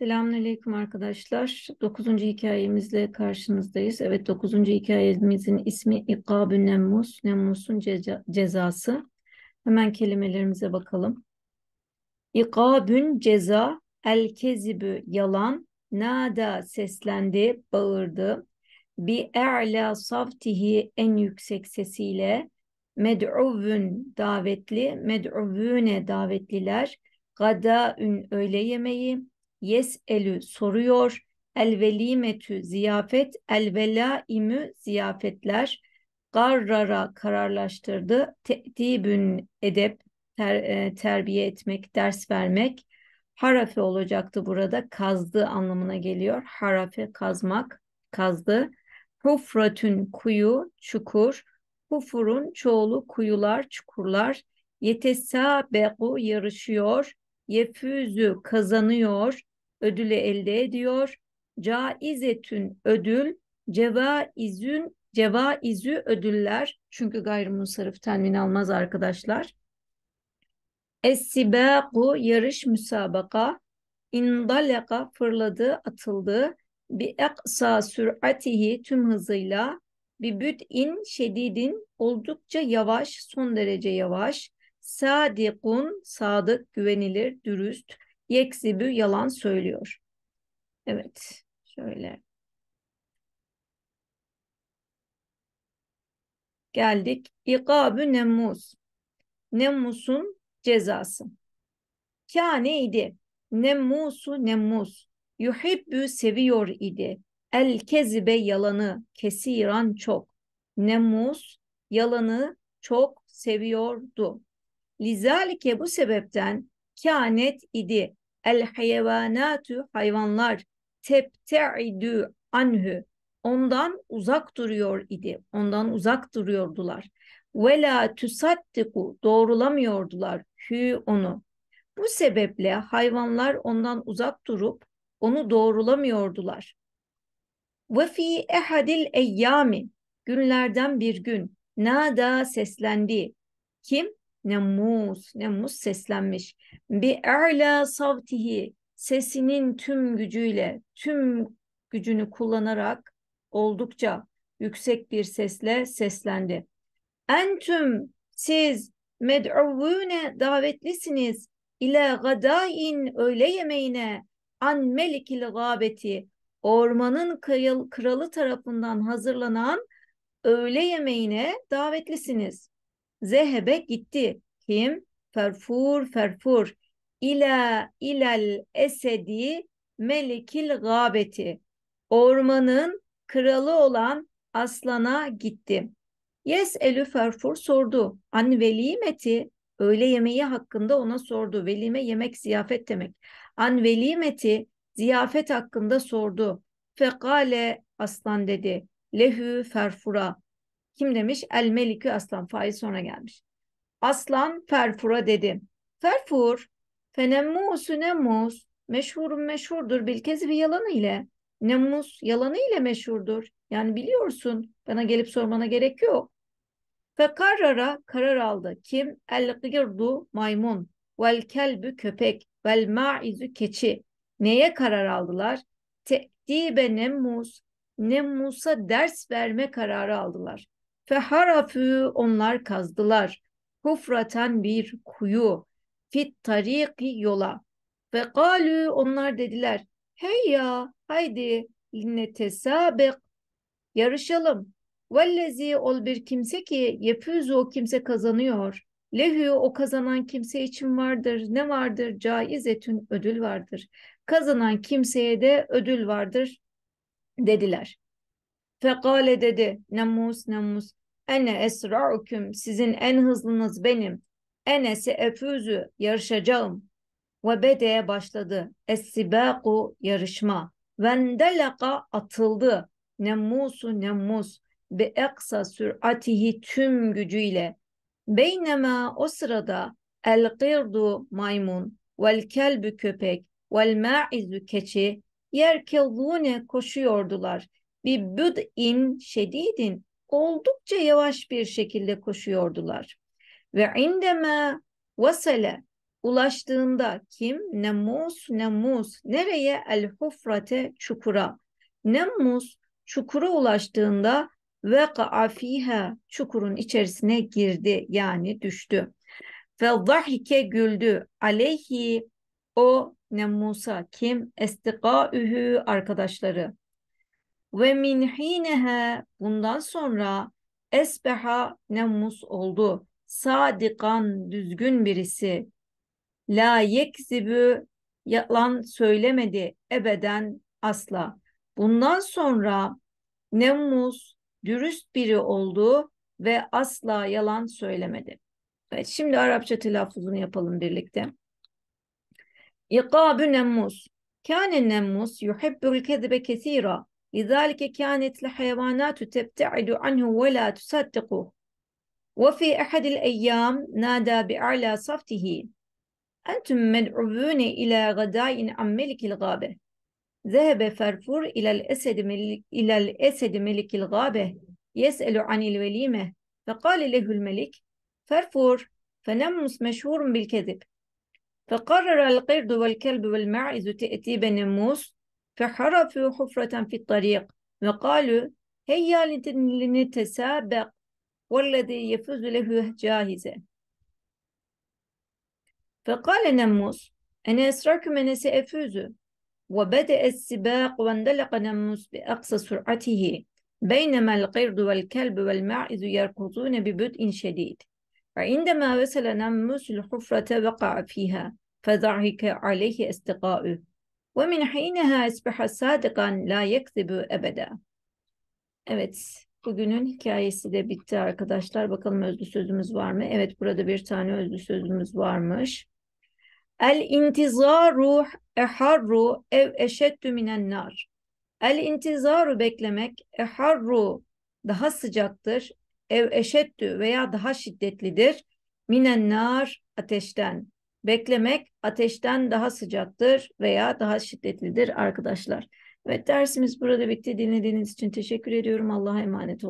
Selamünaleyküm arkadaşlar. Dokuzuncu hikayemizle karşınızdayız. Evet dokuzuncu hikayemizin ismi İkab-ı Nemmus, Nemmus'un ceza, cezası. Hemen kelimelerimize bakalım. İkabün ceza, el kezibü yalan, nada seslendi, bağırdı. Bi e'la saftihi en yüksek sesiyle, med'uvün davetli, med'uvüne davetliler, gadaün öğle yemeği, yes'elü soruyor. El velimetü ziyafet, el velaimü ziyafetler. Garrara kararlaştırdı. Te'dibün edep, ter, e, terbiye etmek, ders vermek. Harafe olacaktı burada. Kazdı anlamına geliyor. Harafe kazmak, kazdı. Hufratün kuyu, çukur. Hufurun çoğulu kuyular, çukurlar. Yetesâbeku yarışıyor. Yefüzü kazanıyor ödülü elde ediyor. Caizetün ödül, cevaizün cevaizü ödüller. Çünkü gayrimunsarif tenvin almaz arkadaşlar. Es-sibâku yarış müsabaka. İndaleka fırladı, atıldı. Bi eksa süratihi tüm hızıyla. Bi büd'in şedidin oldukça yavaş, son derece yavaş. Sadikun sadık, güvenilir, dürüst. Yekzibü yalan söylüyor. Evet. Şöyle. Geldik. İkabü nemuz. Nemus'un cezası. Kâne idi. Nemusu nemuz. Yuhibbü seviyor idi. El kezibe yalanı. Kesiran çok. Nemus yalanı çok seviyordu. Lizalike bu sebepten kânet idi. El hayvanatu hayvanlar tebteidü anhu ondan uzak duruyor idi. Ondan uzak duruyordular. Ve la tusaddiku doğrulamıyordular hü onu. Bu sebeple hayvanlar ondan uzak durup onu doğrulamıyordular. Ve fi ehadil eyyami günlerden bir gün nada seslendi. Kim? Nemmus, Nemmus seslenmiş. Bi erla savtihi sesinin tüm gücüyle, tüm gücünü kullanarak oldukça yüksek bir sesle seslendi. Entüm siz med'uvune davetlisiniz ile gadain öğle yemeğine an melikil gabeti ormanın kralı tarafından hazırlanan öğle yemeğine davetlisiniz. Zehebe gitti. Kim? Ferfur ferfur. İla ilal esedi melikil gabeti. Ormanın kralı olan aslana gitti. Yes elü ferfur sordu. An velimeti öğle yemeği hakkında ona sordu. Velime yemek ziyafet demek. An velimeti ziyafet hakkında sordu. Fekale aslan dedi. Lehü ferfura. Kim demiş? El melikü aslan. Faiz sonra gelmiş. Aslan Ferfur'a dedi. Ferfur, fenemmusu nemmus, meşhurun meşhurdur bilkezi bir yalanı ile. Nemmus yalanı ile meşhurdur. Yani biliyorsun bana gelip sormana gerek yok. Ve karara karar aldı. Kim? El gırdu maymun. Vel kelbü köpek. Vel ma'izu keçi. Neye karar aldılar? Te'dibe nemmus. Nemmus'a ders verme kararı aldılar. Feharafü onlar kazdılar. Kufraten bir kuyu. Fit tariki yola. Ve kalü onlar dediler. Hey ya haydi linnetesabek. Yarışalım. Vellezi ol bir kimse ki yefüzu o kimse kazanıyor. Lehü o kazanan kimse için vardır. Ne vardır? Caizetün ödül vardır. Kazanan kimseye de ödül vardır dediler. Fekale dedi Nemus Nemus Ene esra'ukum sizin en hızlınız benim. Enesi efüzü yarışacağım. Ve bedeye başladı. es yarışma. Vendelaka atıldı. Nemmusu nemmus. Bi eksa süratihi tüm gücüyle. Beynema o sırada el girdu maymun vel kelbü köpek vel ma'izü keçi yerkelune koşuyordular. Bir bud'in şedidin oldukça yavaş bir şekilde koşuyordular. Ve indeme vasale ulaştığında kim? Nemus, nemus. Nereye? El hufrate çukura. Nemus çukura ulaştığında ve fiha çukurun içerisine girdi yani düştü. Ve zahike güldü. Aleyhi o Nemus'a kim? estiqa ühü arkadaşları. Ve min hinehe bundan sonra esbeha nemus oldu. Sadikan düzgün birisi. La yekzibü yalan söylemedi ebeden asla. Bundan sonra nemus dürüst biri oldu ve asla yalan söylemedi. Evet, şimdi Arapça telaffuzunu yapalım birlikte. İkabü Nemmus. Kâne Nemmus yuhibbul kezibe kesira. لذلك كانت الحيوانات تبتعد عنه ولا تصدقه وفي أحد الأيام نادى بأعلى صفته أنتم مدعوون إلى غداء عن ملك الغابة ذهب فرفور إلى الأسد ملك, إلى الأسد ملك الغابة يسأل عن الوليمة فقال له الملك فرفور فنمس مشهور بالكذب فقرر القرد والكلب والماعز تأتي بنموس فحرفوا حفرة في الطريق وقالوا هيا لنتسابق والذي يفوز له جاهزة فقال نموس أنا أسرركم أنا سأفوز وبدأ السباق وانطلق نموس بأقصى سرعته بينما القرد والكلب والماعز يركضون ببطء شديد وعندما وصل نموس الحفرة وقع فيها فضحك عليه أصدقاؤه Ve min hineha esbeha sadikan la yekzibu ebeda. Evet, bugünün hikayesi de bitti arkadaşlar. Bakalım özlü sözümüz var mı? Evet, burada bir tane özlü sözümüz varmış. El intizaru eharru ev eşeddü minen nar. El intizaru beklemek eharru daha sıcaktır. Ev eşeddü veya daha şiddetlidir. Minen nar ateşten. Beklemek ateşten daha sıcaktır veya daha şiddetlidir arkadaşlar. Evet dersimiz burada bitti. Dinlediğiniz için teşekkür ediyorum. Allah'a emanet olun.